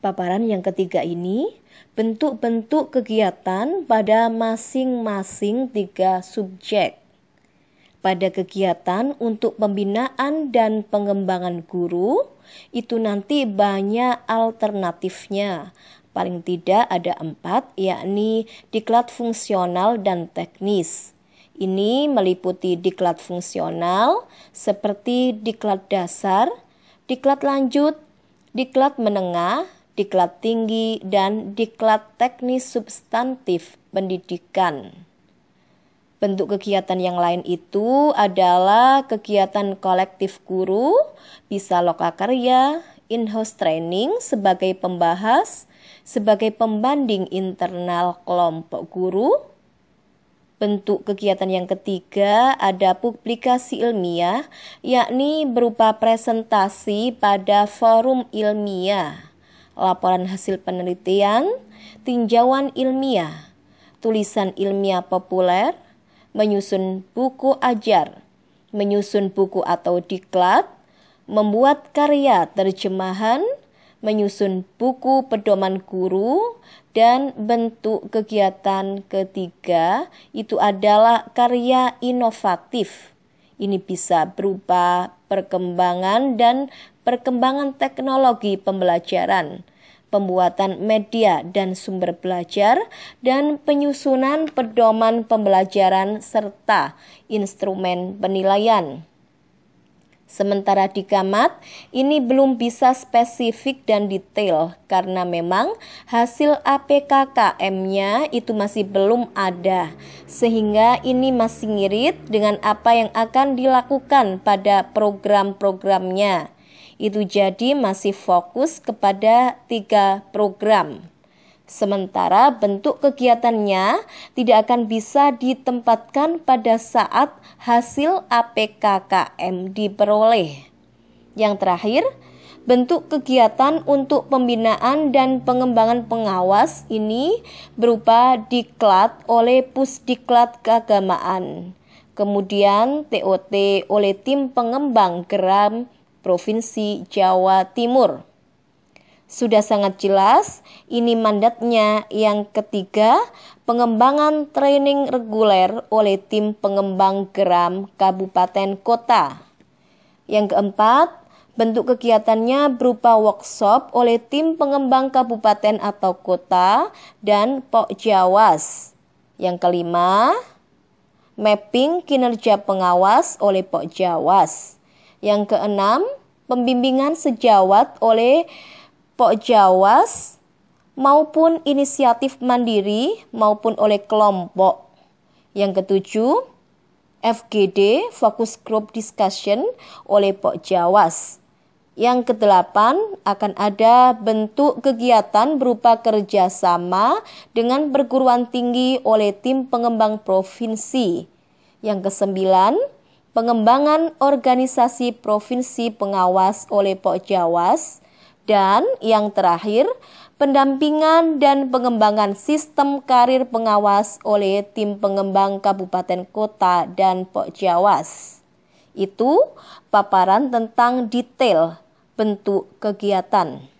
Paparan yang ketiga ini bentuk-bentuk kegiatan pada masing-masing tiga subjek. Pada kegiatan untuk pembinaan dan pengembangan guru, itu nanti banyak alternatifnya. Paling tidak ada empat, yakni diklat fungsional dan teknis. Ini meliputi diklat fungsional seperti diklat dasar, diklat lanjut, diklat menengah, diklat tinggi, dan diklat teknis substantif pendidikan. Bentuk kegiatan yang lain itu adalah kegiatan kolektif guru, bisa lokakarya, in-house training sebagai pembahas, sebagai pembanding internal kelompok guru. Bentuk kegiatan yang ketiga ada publikasi ilmiah, yakni berupa presentasi pada forum ilmiah laporan hasil penelitian, tinjauan ilmiah, tulisan ilmiah populer, menyusun buku ajar, menyusun buku atau diklat, membuat karya terjemahan, menyusun buku pedoman guru, dan bentuk kegiatan ketiga itu adalah karya inovatif. Ini bisa berupa perkembangan dan perkembangan teknologi pembelajaran, pembuatan media dan sumber belajar, dan penyusunan pedoman pembelajaran serta instrumen penilaian. Sementara di Kamat, ini belum bisa spesifik dan detail karena memang hasil APKKM-nya itu masih belum ada. Sehingga ini masih ngirit dengan apa yang akan dilakukan pada program-programnya. Itu jadi masih fokus kepada tiga program. Sementara bentuk kegiatannya tidak akan bisa ditempatkan pada saat hasil APKKM diperoleh. Yang terakhir, bentuk kegiatan untuk pembinaan dan pengembangan pengawas ini berupa diklat oleh Pusdiklat Keagamaan, kemudian TOT oleh tim pengembang geram Provinsi Jawa Timur. Sudah sangat jelas, ini mandatnya yang ketiga, pengembangan training reguler oleh tim pengembang geram kabupaten kota. Yang keempat, Bentuk kegiatannya berupa workshop oleh tim pengembang kabupaten atau kota dan POK JAWAS. Yang kelima, mapping kinerja pengawas oleh POK JAWAS. Yang keenam, pembimbingan sejawat oleh Pok Jawas maupun inisiatif mandiri maupun oleh kelompok. Yang ketujuh, FGD Focus Group Discussion oleh Pok Jawas. Yang kedelapan akan ada bentuk kegiatan berupa kerjasama dengan perguruan tinggi oleh tim pengembang provinsi. Yang kesembilan, pengembangan organisasi provinsi pengawas oleh POK JAWAS dan yang terakhir, pendampingan dan pengembangan sistem karir pengawas oleh tim pengembang kabupaten kota dan POK JAWAS Itu paparan tentang detail bentuk kegiatan.